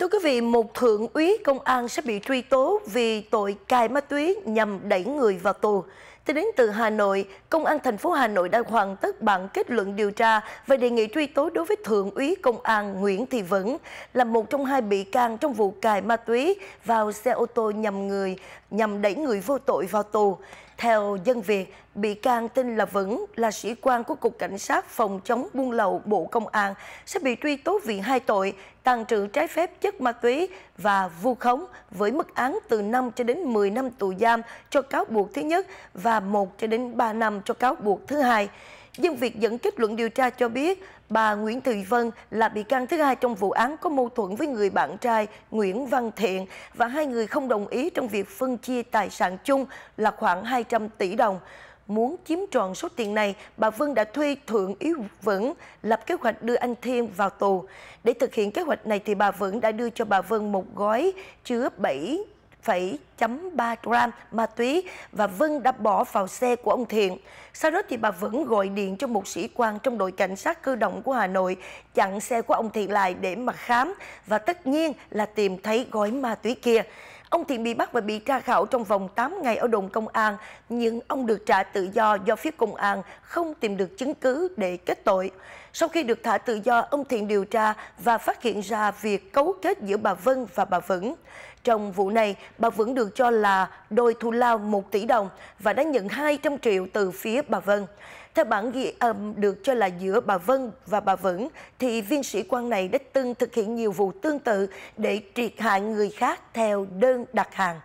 Thưa quý vị, một thượng úy công an sẽ bị truy tố vì tội cai ma túy nhằm đẩy người vào tù. Tính đến từ Hà Nội, Công an thành phố Hà Nội đã hoàn tất bản kết luận điều tra và đề nghị truy tố đối với Thượng úy Công an Nguyễn Thị Vẫn là một trong hai bị can trong vụ cài ma túy vào xe ô tô nhằm người nhằm đẩy người vô tội vào tù. Theo dân Việt, bị can tên là Vẫn là sĩ quan của Cục Cảnh sát Phòng chống buôn lậu Bộ Công an sẽ bị truy tố vì hai tội tàn trữ trái phép chất ma túy và vu khống với mức án từ 5 cho đến 10 năm tù giam cho cáo buộc thứ nhất và và 1 cho đến 3 năm cho cáo buộc thứ hai. Dân việc dẫn kết luận điều tra cho biết bà Nguyễn Thị Vân là bị can thứ hai trong vụ án có mâu thuẫn với người bạn trai Nguyễn Văn Thiện và hai người không đồng ý trong việc phân chia tài sản chung là khoảng 200 tỷ đồng. Muốn chiếm trọn số tiền này, bà Vân đã thuê Thượng Yếu Vững lập kế hoạch đưa anh Thiên vào tù. Để thực hiện kế hoạch này thì bà Vững đã đưa cho bà Vân một gói chứa 7 7.3 gram ma túy và Vân đã bỏ vào xe của ông Thiện. Sau đó thì bà vẫn gọi điện cho một sĩ quan trong đội cảnh sát cơ động của Hà Nội chặn xe của ông Thiện lại để mà khám và tất nhiên là tìm thấy gói ma túy kia. Ông Thiện bị bắt và bị tra khảo trong vòng 8 ngày ở đồn công an, nhưng ông được trả tự do do phía công an không tìm được chứng cứ để kết tội. Sau khi được thả tự do, ông Thiện điều tra và phát hiện ra việc cấu kết giữa bà Vân và bà Vững. Trong vụ này, bà Vững được cho là đôi thù lao 1 tỷ đồng và đã nhận 200 triệu từ phía bà Vân. Theo bản ghi âm được cho là giữa bà Vân và bà Vững, thì viên sĩ quan này đã từng thực hiện nhiều vụ tương tự để triệt hạ người khác theo đơn đặt hàng.